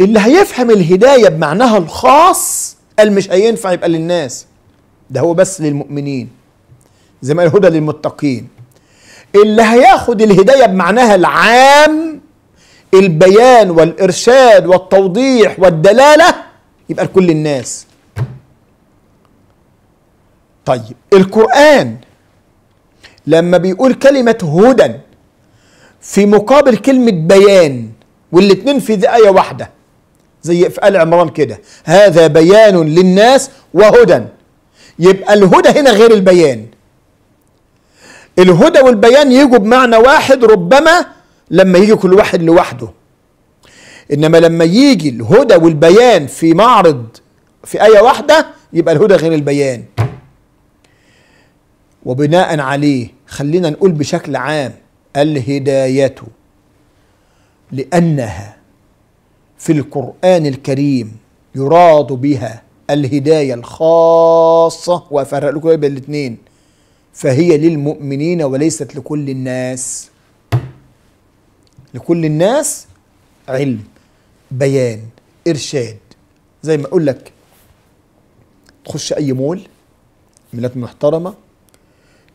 اللي هيفهم الهدايه بمعناها الخاص قال مش هينفع يبقى للناس ده هو بس للمؤمنين زي ما الهدى للمتقين اللي هياخد الهدايه بمعناها العام البيان والارشاد والتوضيح والدلاله يبقى لكل الناس طيب القران لما بيقول كلمه هدى في مقابل كلمه بيان والاتنين في ايه واحده زي في آل عمران كده هذا بيان للناس وهدى يبقى الهدى هنا غير البيان الهدى والبيان يجوا بمعنى واحد ربما لما يجي كل واحد لوحده انما لما يجي الهدى والبيان في معرض في آية واحدة يبقى الهدى غير البيان وبناء عليه خلينا نقول بشكل عام الهداية لأنها في القرآن الكريم يراد بها الهداية الخاصة وأفرق لكم بين الاثنين فهي للمؤمنين وليست لكل الناس لكل الناس علم بيان إرشاد زي ما أقول لك تخش أي مول مولات محترمة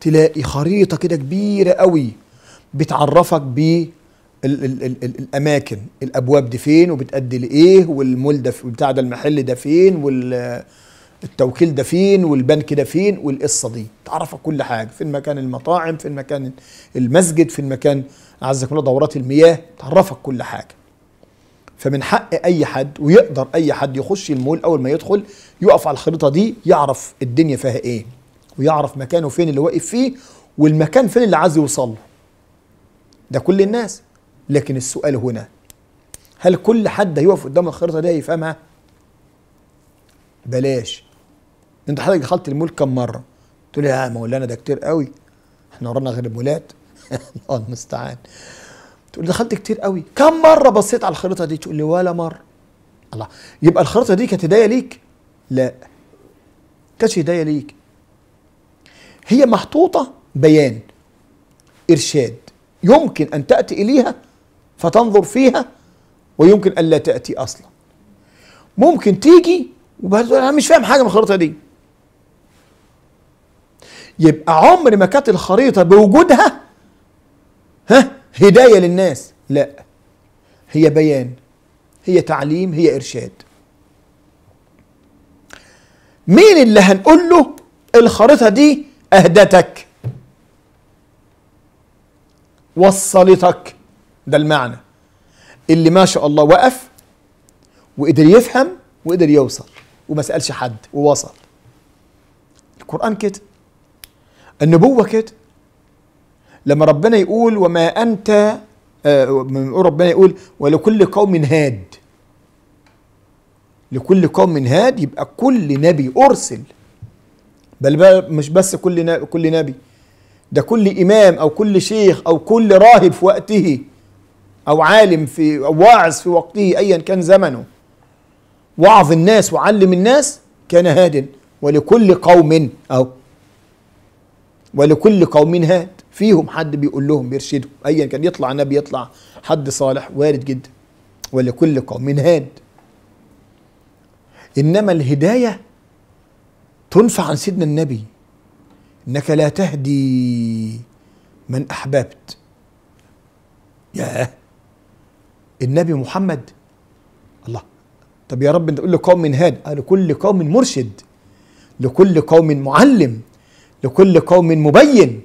تلاقي خريطة كده كبيرة قوي بتعرفك بيه ال ال ال الـ الاماكن الابواب دي فين وبتادي لايه والمول ده بتاع ده المحل ده فين والتوكيل ده فين والبنك ده فين والقصه دي تعرفك كل حاجه فين مكان المطاعم فين مكان المسجد فين مكان اعزكم الله دورات المياه تعرفك كل حاجه فمن حق اي حد ويقدر اي حد يخش المول اول ما يدخل يقف على الخريطه دي يعرف الدنيا فيها ايه ويعرف مكانه فين اللي واقف فيه والمكان فين اللي عايز يوصل له ده كل الناس لكن السؤال هنا هل كل حد هيقف قدام الخريطه دي هيفهمها بلاش انت حضرتك دخلت المول كم مره تقول لي يا مولانا ده كتير قوي احنا ورانا غير المولات الله المستعان تقول دخلت كتير قوي كم مره بصيت على الخريطه دي تقول لي ولا مره الله يبقى الخريطه دي كانت هدايه ليك لا كانتش هدايه ليك هي محطوطه بيان ارشاد يمكن ان تاتي اليها فتنظر فيها ويمكن ألا تأتي أصلا ممكن تيجي وبتقول أنا مش فاهم حاجة من الخريطة دي يبقى عمر ما كانت الخريطة بوجودها ها هداية للناس لا هي بيان هي تعليم هي إرشاد مين اللي هنقول له الخريطة دي أهدتك وصلتك ده المعنى اللي ما شاء الله وقف وقدر يفهم وقدر يوصل وما سألش حد ووصل القرآن كده النبوة كده لما ربنا يقول وما أنت آه ربنا يقول ولكل قوم هاد لكل قوم هاد يبقى كل نبي أرسل بل مش بس كل نبي كل نبي ده كل إمام أو كل شيخ أو كل راهب في وقته أو عالم في أو واعظ في وقته أيا كان زمنه وعظ الناس وعلم الناس كان هاد ولكل قوم أو ولكل قوم هاد فيهم حد بيقول لهم بيرشدهم أيا كان يطلع نبي يطلع حد صالح وارد جدا ولكل قوم هاد إنما الهداية تنفع عن سيدنا النبي إنك لا تهدي من أحببت ياه النبي محمد الله طب يا رب انت تقول لقوم من هاد قال لكل قوم مرشد لكل قوم معلم لكل قوم مبين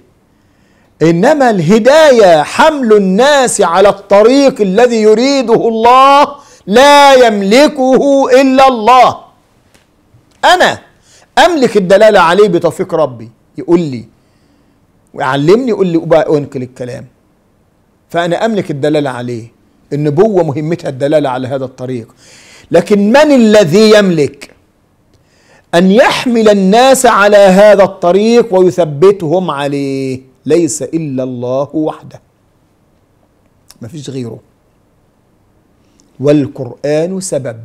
انما الهدايه حمل الناس على الطريق الذي يريده الله لا يملكه الا الله انا املك الدلاله عليه بتوفيق ربي يقول لي ويعلمني يقول لي انقل الكلام فانا املك الدلاله عليه النبوة مهمتها الدلالة على هذا الطريق لكن من الذي يملك أن يحمل الناس على هذا الطريق ويثبتهم عليه ليس إلا الله وحده ما فيش غيره والقرآن سبب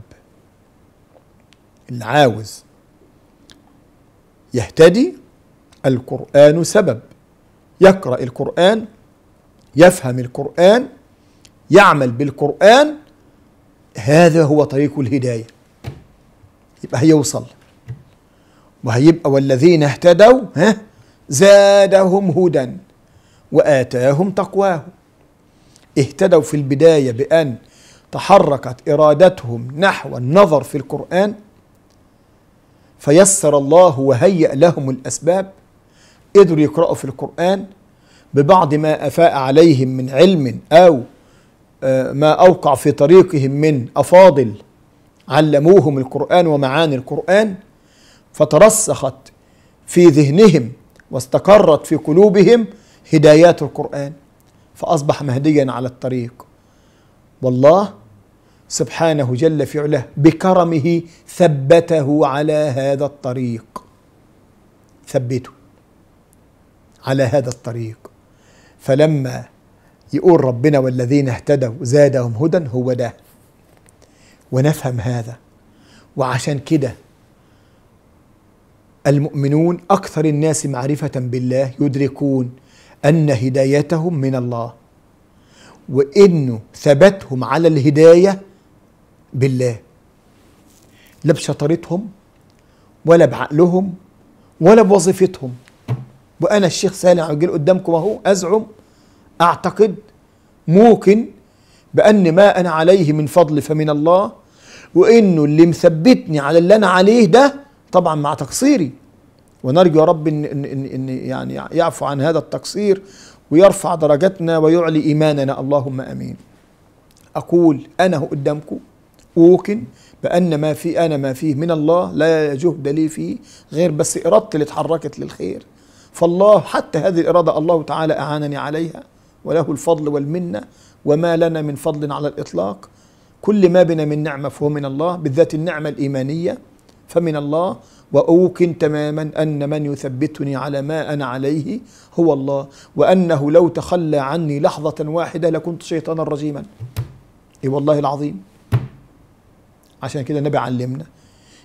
اللي عاوز يهتدي القرآن سبب يقرأ القرآن يفهم القرآن يعمل بالقرآن هذا هو طريق الهداية يبقى هيوصل وهيبقى والذين اهتدوا ها زادهم هدى وآتاهم تقواه اهتدوا في البداية بأن تحركت إرادتهم نحو النظر في القرآن فيسر الله وهيأ لهم الأسباب قدروا يقرأوا في القرآن ببعض ما أفاء عليهم من علم أو آه، ما أوقع في طريقهم من أفاضل علموهم القرآن ومعاني القرآن فترسخت في ذهنهم واستقرت في قلوبهم هدايات القرآن فأصبح مهديا على الطريق والله سبحانه جل في علاه بكرمه ثبته على هذا الطريق ثبته على هذا الطريق فلما يقول ربنا والذين اهتدوا زادهم هدى هو ده ونفهم هذا وعشان كده المؤمنون اكثر الناس معرفه بالله يدركون ان هدايتهم من الله وانه ثبتهم على الهدايه بالله لا بشطارتهم ولا بعقلهم ولا بوظيفتهم وانا الشيخ سالم عجل قدامكم اهو ازعم أعتقد موقن بأن ما أنا عليه من فضل فمن الله وإنه اللي مثبتني على اللي أنا عليه ده طبعا مع تقصيري ونرجو يا رب إن, إن, إن, إن يعني يعفو عن هذا التقصير ويرفع درجتنا ويعلي إيماننا اللهم أمين أقول أنا قدامكم أوقن بأن ما في أنا ما فيه من الله لا جهد لي فيه غير بس إرادتي اللي اتحركت للخير فالله حتى هذه الإرادة الله تعالى أعانني عليها وله الفضل والمنة وما لنا من فضل على الإطلاق كل ما بنا من نعمة فهو من الله بالذات النعمة الإيمانية فمن الله وأوقن تماما أن من يثبتني على ما أنا عليه هو الله وأنه لو تخلى عني لحظة واحدة لكنت شيطانا رجيما إي والله العظيم عشان كده النبي علمنا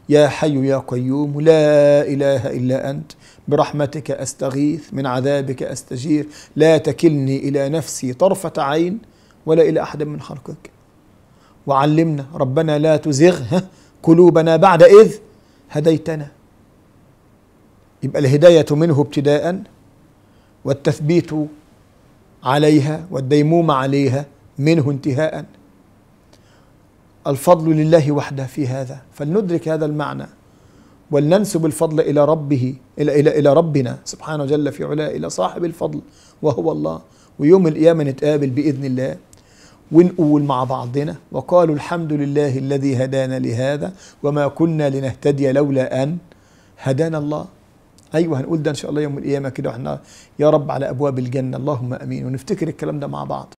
يا حي يا قيوم لا إله إلا أنت برحمتك أستغيث من عذابك أستجير لا تكلني إلى نفسي طرفة عين ولا إلى أحد من خلقك وعلمنا ربنا لا تزغ قلوبنا بعد إذ هديتنا يبقى الهداية منه ابتداء والتثبيت عليها والديمومة عليها منه انتهاءً الفضل لله وحده في هذا فلندرك هذا المعنى ولننسب الفضل إلى ربه إلى إلى إلى ربنا سبحانه جل في علاه إلى صاحب الفضل وهو الله ويوم القيامة نتقابل بإذن الله ونقول مع بعضنا وقالوا الحمد لله الذي هدانا لهذا وما كنا لنهتدي لولا أن هدانا الله أيوة هنقول ده إن شاء الله يوم القيامة كده وإحنا يا رب على أبواب الجنة اللهم أمين ونفتكر الكلام ده مع بعض